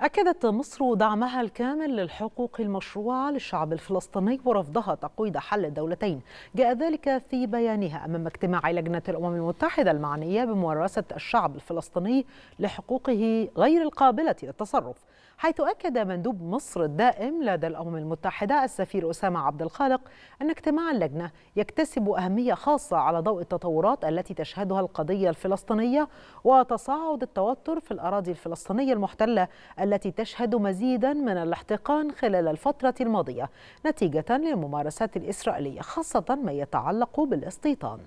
أكدت مصر دعمها الكامل للحقوق المشروعة للشعب الفلسطيني ورفضها تقويض حل الدولتين جاء ذلك في بيانها أمام اجتماع لجنة الأمم المتحدة المعنية بممارسة الشعب الفلسطيني لحقوقه غير القابلة للتصرف حيث أكد مندوب مصر الدائم لدى الأمم المتحدة السفير أسامة عبد الخالق أن اجتماع اللجنة يكتسب أهمية خاصة على ضوء التطورات التي تشهدها القضية الفلسطينية وتصاعد التوتر في الأراضي الفلسطينية المحتلة التي تشهد مزيدا من الاحتقان خلال الفترة الماضية نتيجة للممارسات الإسرائيلية خاصة ما يتعلق بالاستيطان